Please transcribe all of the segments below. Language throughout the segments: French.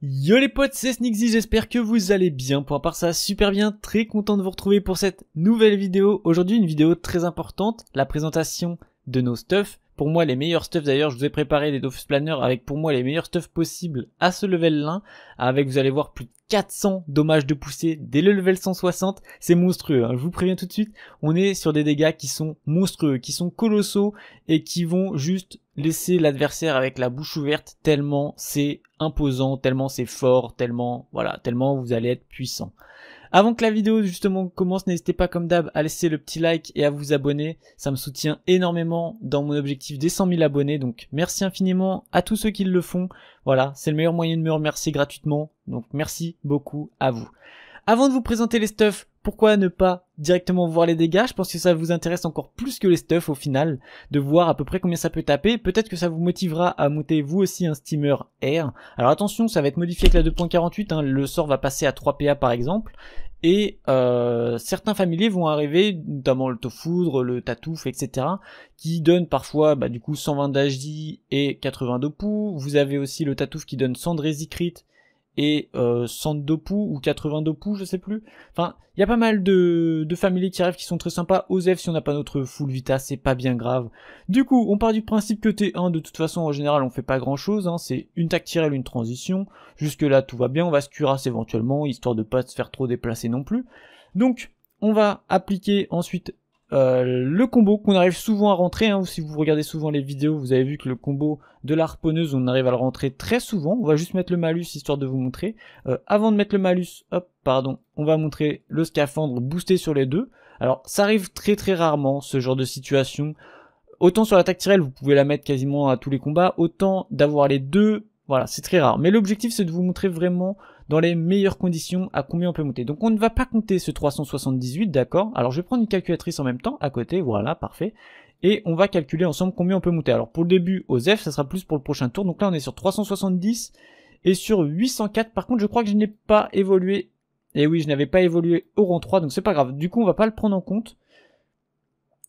Yo les potes, c'est Snixy, j'espère que vous allez bien. Pour part ça, super bien, très content de vous retrouver pour cette nouvelle vidéo. Aujourd'hui, une vidéo très importante, la présentation de nos stuffs. Pour moi, les meilleurs stuff d'ailleurs, je vous ai préparé des Dofus Planner avec pour moi les meilleurs stuff possibles à ce level 1, avec vous allez voir plus de 400 dommages de poussée dès le level 160, c'est monstrueux. Hein. Je vous préviens tout de suite, on est sur des dégâts qui sont monstrueux, qui sont colossaux et qui vont juste laisser l'adversaire avec la bouche ouverte tellement c'est imposant, tellement c'est fort, tellement voilà, tellement vous allez être puissant. Avant que la vidéo justement commence, n'hésitez pas comme d'hab à laisser le petit like et à vous abonner. Ça me soutient énormément dans mon objectif des 100 000 abonnés. Donc merci infiniment à tous ceux qui le font. Voilà, c'est le meilleur moyen de me remercier gratuitement. Donc merci beaucoup à vous. Avant de vous présenter les stuffs, pourquoi ne pas directement voir les dégâts Je pense que ça vous intéresse encore plus que les stuffs au final, de voir à peu près combien ça peut taper. Peut-être que ça vous motivera à monter vous aussi un steamer R. Alors attention, ça va être modifié avec la 2.48, hein. le sort va passer à 3 PA par exemple. Et euh, certains familiers vont arriver, notamment le Tofoudre, le Tatouf, etc., qui donnent parfois bah, du coup 120 d'HD et 80 d'Opou. Vous avez aussi le Tatouf qui donne 100 de Résicrite, et euh, Sandopu ou 82 je sais plus. Enfin, il y a pas mal de, de qui rêvent, qui sont très sympas. Osef, si on n'a pas notre full Vita, c'est pas bien grave. Du coup, on part du principe que T1, de toute façon, en général, on fait pas grand chose. Hein. C'est une tactirelle, une transition. Jusque-là, tout va bien. On va se cuirasser éventuellement, histoire de pas se faire trop déplacer non plus. Donc, on va appliquer ensuite euh, le combo qu'on arrive souvent à rentrer, hein, si vous regardez souvent les vidéos, vous avez vu que le combo de la on arrive à le rentrer très souvent. On va juste mettre le malus histoire de vous montrer. Euh, avant de mettre le malus, hop, pardon, on va montrer le scaphandre boosté sur les deux. Alors ça arrive très très rarement ce genre de situation. Autant sur l'attaque tirelle, vous pouvez la mettre quasiment à tous les combats, autant d'avoir les deux, voilà, c'est très rare. Mais l'objectif c'est de vous montrer vraiment dans les meilleures conditions, à combien on peut monter. Donc on ne va pas compter ce 378, d'accord Alors je vais prendre une calculatrice en même temps, à côté, voilà, parfait. Et on va calculer ensemble combien on peut monter. Alors pour le début, aux F, ça sera plus pour le prochain tour. Donc là, on est sur 370 et sur 804. Par contre, je crois que je n'ai pas évolué. Et eh oui, je n'avais pas évolué au rang 3, donc c'est pas grave. Du coup, on va pas le prendre en compte.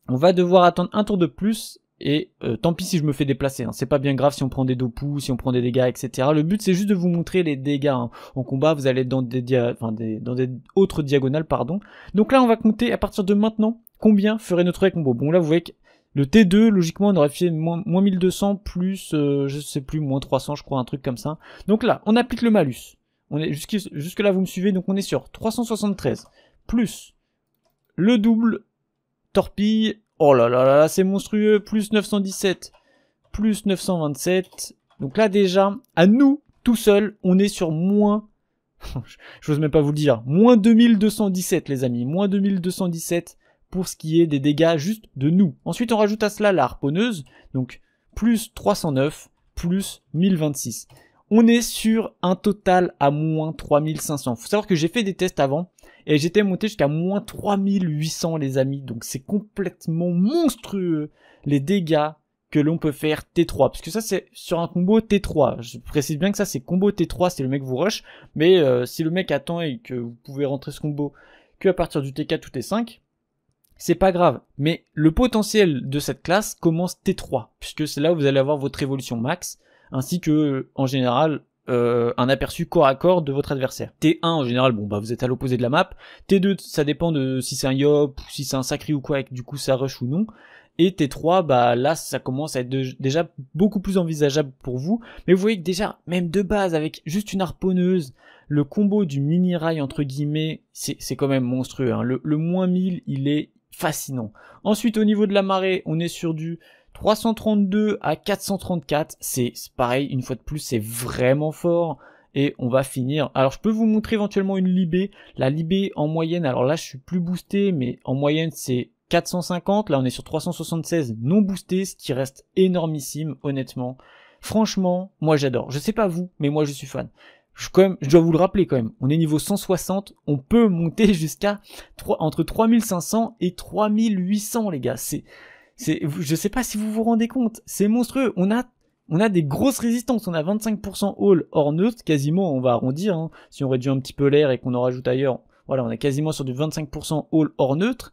On va devoir attendre un tour de plus et euh, tant pis si je me fais déplacer, hein. c'est pas bien grave si on prend des dopous, si on prend des dégâts, etc. Le but c'est juste de vous montrer les dégâts. Hein. En combat, vous allez dans des, dans des autres diagonales, pardon. Donc là, on va compter à partir de maintenant combien ferait notre combo. Bon là, vous voyez que le T2, logiquement, on aurait fait moins, moins 1200 plus, euh, je sais plus, moins 300, je crois, un truc comme ça. Donc là, on applique le malus. On est jusque là, vous me suivez, donc on est sur 373 plus le double torpille Oh là là là là, c'est monstrueux. Plus 917, plus 927. Donc là déjà, à nous, tout seul, on est sur moins... J'ose même pas vous le dire. Moins 2217, les amis. Moins 2217 pour ce qui est des dégâts juste de nous. Ensuite, on rajoute à cela la harponneuse. Donc, plus 309, plus 1026. On est sur un total à moins 3500. Faut savoir que j'ai fait des tests avant et j'étais monté jusqu'à moins 3800 les amis. Donc c'est complètement monstrueux les dégâts que l'on peut faire T3. Parce que ça, c'est sur un combo T3. Je précise bien que ça, c'est combo T3 c'est le mec vous rush. Mais euh, si le mec attend et que vous pouvez rentrer ce combo que à partir du T4 ou T5, c'est pas grave. Mais le potentiel de cette classe commence T3. Puisque c'est là où vous allez avoir votre évolution max. Ainsi que, en général, euh, un aperçu corps à corps de votre adversaire. T1 en général, bon bah vous êtes à l'opposé de la map. T2, ça dépend de si c'est un yop, si c'est un sacré ou quoi, et du coup ça rush ou non. Et T3, bah là, ça commence à être déjà beaucoup plus envisageable pour vous. Mais vous voyez que déjà, même de base, avec juste une harponneuse, le combo du mini rail entre guillemets, c'est quand même monstrueux. Hein. Le, le, moins 1000, il est fascinant. Ensuite, au niveau de la marée, on est sur du 332 à 434, c'est pareil, une fois de plus, c'est vraiment fort. Et on va finir. Alors je peux vous montrer éventuellement une Libé. La Libé en moyenne, alors là je suis plus boosté, mais en moyenne c'est 450. Là on est sur 376 non boosté, ce qui reste énormissime honnêtement. Franchement, moi j'adore. Je sais pas vous, mais moi je suis fan. Je, quand je dois vous le rappeler quand même, on est niveau 160, on peut monter jusqu'à entre 3500 et 3800 les gars. C'est c'est, je sais pas si vous vous rendez compte, c'est monstrueux. On a, on a des grosses résistances. On a 25% all hors neutre, quasiment. On va arrondir. Hein. Si on réduit un petit peu l'air et qu'on en rajoute ailleurs, voilà, on est quasiment sur du 25% all hors neutre.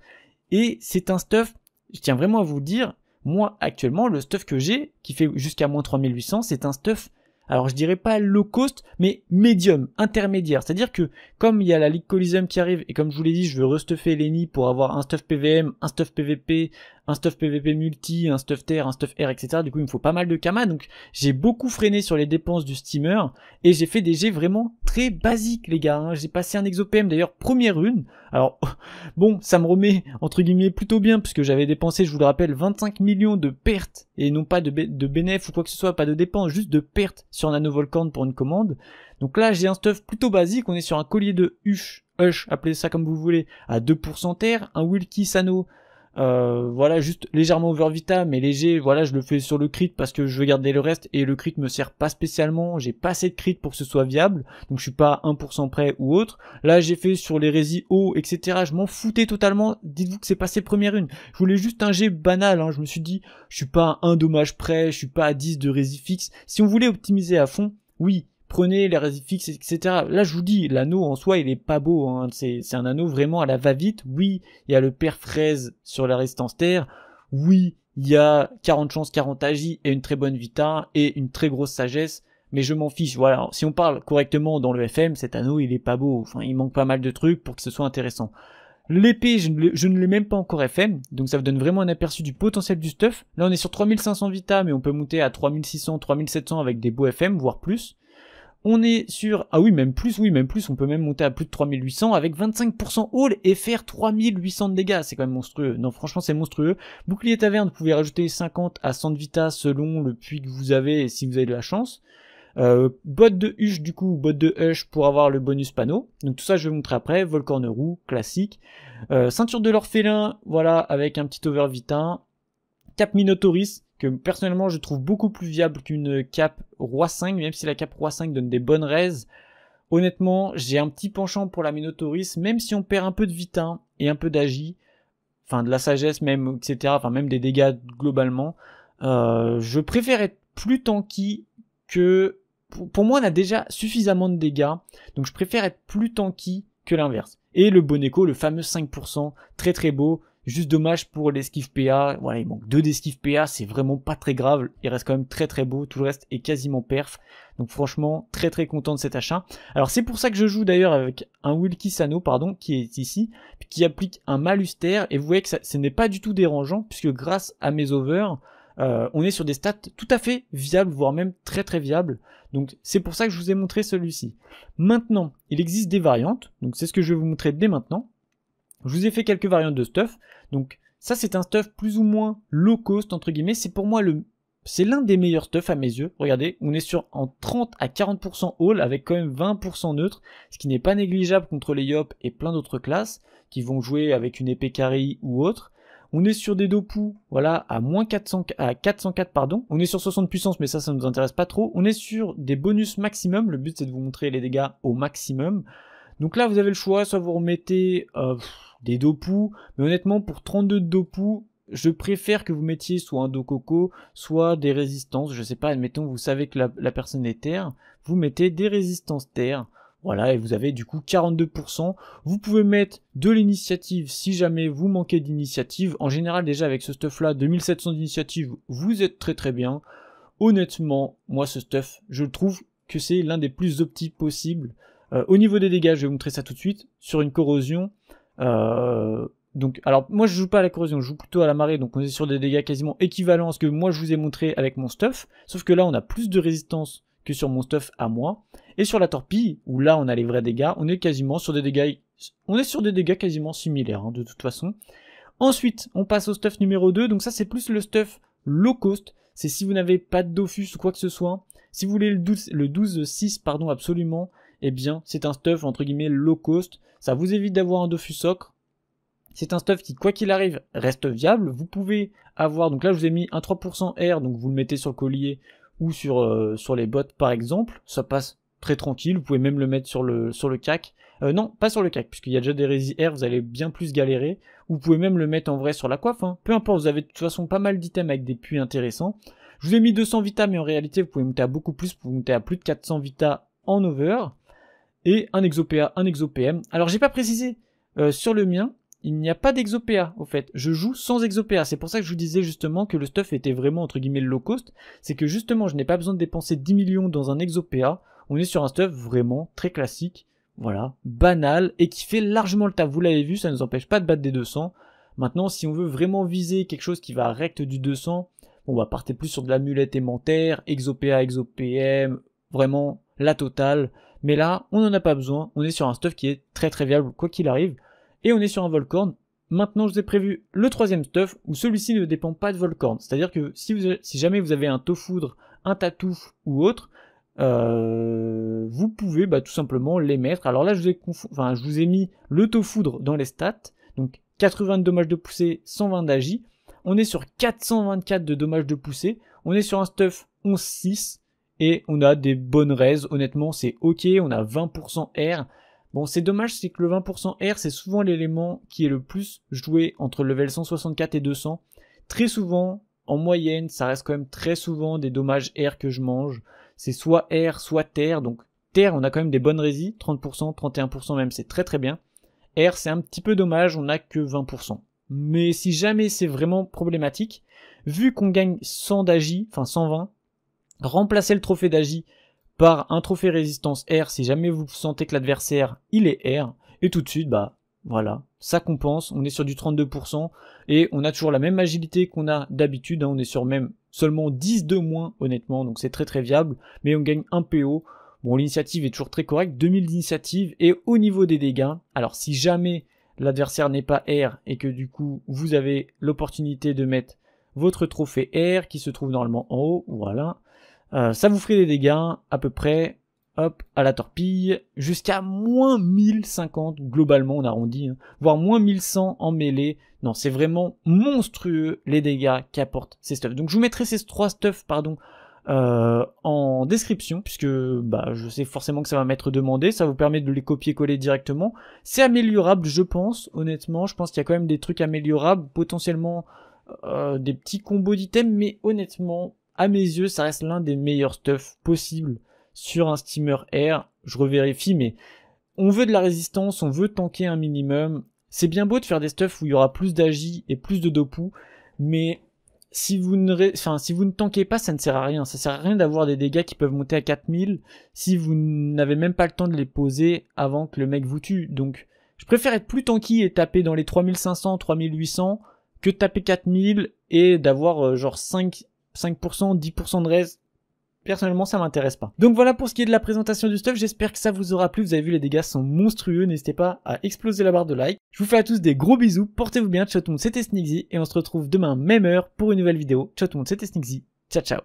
Et c'est un stuff. Je tiens vraiment à vous dire. Moi, actuellement, le stuff que j'ai, qui fait jusqu'à moins 3800, c'est un stuff alors je dirais pas low cost, mais medium, intermédiaire. C'est-à-dire que comme il y a la Ligue Coliseum qui arrive, et comme je vous l'ai dit, je veux restuffer Lenny pour avoir un stuff PVM, un stuff PVP, un stuff PVP multi, un stuff terre, un stuff air, etc. Du coup, il me faut pas mal de kama. Donc j'ai beaucoup freiné sur les dépenses du steamer, et j'ai fait des jets vraiment très basiques, les gars. Hein. J'ai passé un exopm, d'ailleurs, première rune. Alors bon, ça me remet, entre guillemets, plutôt bien, puisque j'avais dépensé, je vous le rappelle, 25 millions de pertes, et non pas de, de bénéfices ou quoi que ce soit, pas de dépenses, juste de pertes sur Nanovolcan pour une commande. Donc là, j'ai un stuff plutôt basique. On est sur un collier de Hush, Hush, appelez ça comme vous voulez, à 2% terre, un Wilkie Sano euh, voilà, juste légèrement over vita, mais léger. Voilà, je le fais sur le crit parce que je veux garder le reste et le crit me sert pas spécialement. J'ai pas assez de crit pour que ce soit viable, donc je suis pas à 1% près ou autre. Là, j'ai fait sur les résis haut, etc. Je m'en foutais totalement. Dites-vous que c'est passé première une. Je voulais juste un G banal. Hein. Je me suis dit, je suis pas à un dommage près, je suis pas à 10 de résis fixe. Si on voulait optimiser à fond, oui, prenez les résidus fixes, etc. Là, je vous dis, l'anneau en soi, il est pas beau. Hein. C'est, un anneau vraiment à la va-vite. Oui, il y a le père fraise sur la résistance terre. Oui, il y a 40 chances, 40 agis et une très bonne vita et une très grosse sagesse. Mais je m'en fiche. Voilà. Si on parle correctement dans le FM, cet anneau, il est pas beau. Enfin, il manque pas mal de trucs pour que ce soit intéressant. L'épée, je, je ne l'ai même pas encore FM, donc ça vous donne vraiment un aperçu du potentiel du stuff. Là, on est sur 3500 vita, mais on peut monter à 3600, 3700 avec des beaux FM, voire plus. On est sur, ah oui, même plus, oui, même plus, on peut même monter à plus de 3800 avec 25% haul et faire 3800 de dégâts. C'est quand même monstrueux. Non, franchement, c'est monstrueux. Bouclier taverne, vous pouvez rajouter 50 à 100 de vita selon le puits que vous avez et si vous avez de la chance. Euh, botte de hush du coup, botte de hush pour avoir le bonus panneau. Donc tout ça je vais vous montrer après. Volcorne roux, classique. Euh, ceinture de l'orphelin, voilà, avec un petit over vita, Cap Minotaurus, que personnellement je trouve beaucoup plus viable qu'une cape Roi 5, même si la cape Roi 5 donne des bonnes raises. Honnêtement, j'ai un petit penchant pour la Minotaurus, même si on perd un peu de vitin et un peu d'agi, enfin de la sagesse même, etc., enfin même des dégâts globalement, euh, je préfère être plus tanky que... Pour moi, on a déjà suffisamment de dégâts, donc je préfère être plus tanky que l'inverse. Et le bon écho, le fameux 5%, très très beau, Juste dommage pour l'esquive PA. Voilà, il manque deux d'esquive PA, c'est vraiment pas très grave. Il reste quand même très très beau. Tout le reste est quasiment perf. Donc franchement, très très content de cet achat. Alors c'est pour ça que je joue d'ailleurs avec un Wilkie Sano, pardon, qui est ici, qui applique un Maluster. Et vous voyez que ce n'est pas du tout dérangeant, puisque grâce à mes over euh, on est sur des stats tout à fait viables, voire même très très viables. Donc c'est pour ça que je vous ai montré celui-ci. Maintenant, il existe des variantes, donc c'est ce que je vais vous montrer dès maintenant. Je vous ai fait quelques variantes de stuff. Donc ça c'est un stuff plus ou moins low cost entre guillemets, c'est pour moi le c'est l'un des meilleurs stuff à mes yeux. Regardez, on est sur en 30 à 40% haul avec quand même 20% neutre, ce qui n'est pas négligeable contre les Yop et plein d'autres classes qui vont jouer avec une épée carrée ou autre. On est sur des dopous, voilà, à moins 400, à 404, pardon. On est sur 60 puissance, mais ça, ça ne nous intéresse pas trop. On est sur des bonus maximum. Le but, c'est de vous montrer les dégâts au maximum. Donc là, vous avez le choix, soit vous remettez, euh, des dopus. Mais honnêtement, pour 32 dopous, je préfère que vous mettiez soit un dococo, coco, soit des résistances. Je sais pas, admettons, vous savez que la, personne est terre, vous mettez des résistances terre. Voilà, et vous avez du coup 42%. Vous pouvez mettre de l'initiative si jamais vous manquez d'initiative. En général, déjà avec ce stuff-là, 2700 d'initiative, vous êtes très très bien. Honnêtement, moi ce stuff, je trouve que c'est l'un des plus optiques possibles. Euh, au niveau des dégâts, je vais vous montrer ça tout de suite. Sur une corrosion, euh, donc, alors moi je joue pas à la corrosion, je joue plutôt à la marée, donc on est sur des dégâts quasiment équivalents à ce que moi je vous ai montré avec mon stuff, sauf que là on a plus de résistance que sur mon stuff à moi. Et sur la torpille, où là on a les vrais dégâts, on est quasiment sur des dégâts, on est sur des dégâts quasiment similaires hein, de toute façon. Ensuite, on passe au stuff numéro 2, donc ça c'est plus le stuff low cost, c'est si vous n'avez pas de Dofus ou quoi que ce soit, si vous voulez le 12-6 pardon absolument, eh bien, c'est un stuff entre guillemets low cost. Ça vous évite d'avoir un Dofus C'est un stuff qui, quoi qu'il arrive, reste viable. Vous pouvez avoir, donc là, je vous ai mis un 3% R, donc vous le mettez sur le collier ou sur, euh, sur les bottes, par exemple. Ça passe très tranquille. Vous pouvez même le mettre sur le, sur le CAC. Euh, non, pas sur le CAC, puisqu'il y a déjà des résis R, vous allez bien plus galérer. Vous pouvez même le mettre en vrai sur la coiffe. Hein. Peu importe, vous avez de toute façon pas mal d'items avec des puits intéressants. Je vous ai mis 200 Vita, mais en réalité, vous pouvez monter à beaucoup plus. Vous pouvez monter à plus de 400 Vita en over et un exopéa, un exopm. Alors j'ai pas précisé euh, sur le mien, il n'y a pas d'exopéa, au fait. Je joue sans exopéa. C'est pour ça que je vous disais justement que le stuff était vraiment entre guillemets low cost. C'est que justement je n'ai pas besoin de dépenser 10 millions dans un exopéa. On est sur un stuff vraiment très classique, voilà, banal et qui fait largement le taf. Vous l'avez vu, ça ne nous empêche pas de battre des 200. Maintenant, si on veut vraiment viser quelque chose qui va recte du 200, on va partir plus sur de l'amulette émentaire exopéa, exopm, vraiment la totale. Mais là, on n'en a pas besoin. On est sur un stuff qui est très très viable, quoi qu'il arrive. Et on est sur un Volcorn. Maintenant, je vous ai prévu le troisième stuff, où celui-ci ne dépend pas de Volcorn. C'est-à-dire que si, si, jamais vous avez un Tofoudre, un Tatouf ou autre, euh, vous pouvez bah, tout simplement les mettre. Alors là, je vous, ai mis le Tofoudre dans les stats. Donc 80 dommages de poussée, 120 d'agi. On est sur 424 de dommages de poussée. On est sur un stuff 11-6 et on a des bonnes raises. Honnêtement, c'est ok. On a 20% R. Bon, c'est dommage, c'est que le 20% R, c'est souvent l'élément qui est le plus joué entre level 164 et 200. Très souvent, en moyenne, ça reste quand même très souvent des dommages R que je mange. C'est soit R, soit terre. Donc, terre, on a quand même des bonnes résis. 30%, 31% même, c'est très très bien. R, c'est un petit peu dommage, on a que 20%. Mais si jamais c'est vraiment problématique, vu qu'on gagne 100 d'agi, enfin 120, Remplacez le trophée d'Agi par un trophée résistance R si jamais vous sentez que l'adversaire il est R. Et tout de suite, bah voilà, ça compense, on est sur du 32% et on a toujours la même agilité qu'on a d'habitude, hein. on est sur même seulement 10 de moins honnêtement, donc c'est très très viable, mais on gagne un PO. Bon, l'initiative est toujours très correcte, 2000 d'initiative et au niveau des dégâts, alors si jamais l'adversaire n'est pas R et que du coup vous avez l'opportunité de mettre votre trophée R qui se trouve normalement en haut, voilà, euh, ça vous ferait des dégâts à peu près hop, à la torpille, jusqu'à moins 1050 globalement, on arrondit, hein, voire moins 1100 en mêlée. Non, c'est vraiment monstrueux les dégâts qu'apportent ces stuffs. Donc je vous mettrai ces trois stuffs, pardon, euh, en description, puisque bah, je sais forcément que ça va m'être demandé, ça vous permet de les copier-coller directement. C'est améliorable, je pense, honnêtement, je pense qu'il y a quand même des trucs améliorables, potentiellement euh, des petits combos d'items, mais honnêtement, à mes yeux, ça reste l'un des meilleurs stuffs possibles sur un steamer air. Je revérifie, mais on veut de la résistance, on veut tanker un minimum. C'est bien beau de faire des stuffs où il y aura plus d'agi et plus de dopu, mais si vous ne, enfin, si vous ne tankez pas, ça ne sert à rien. Ça sert à rien d'avoir des dégâts qui peuvent monter à 4000 si vous n'avez même pas le temps de les poser avant que le mec vous tue. Donc, je préfère être plus tanky et taper dans les 3500, 3800 que taper 4000 et d'avoir euh, genre 5 5%, 10% de raise. personnellement ça m'intéresse pas. Donc voilà pour ce qui est de la présentation du stuff, j'espère que ça vous aura plu, vous avez vu les dégâts sont monstrueux, n'hésitez pas à exploser la barre de like. Je vous fais à tous des gros bisous, portez-vous bien, ciao tout le monde c'était Sneaksy et on se retrouve demain même heure pour une nouvelle vidéo. Ciao tout le monde c'était Sneaksy, ciao ciao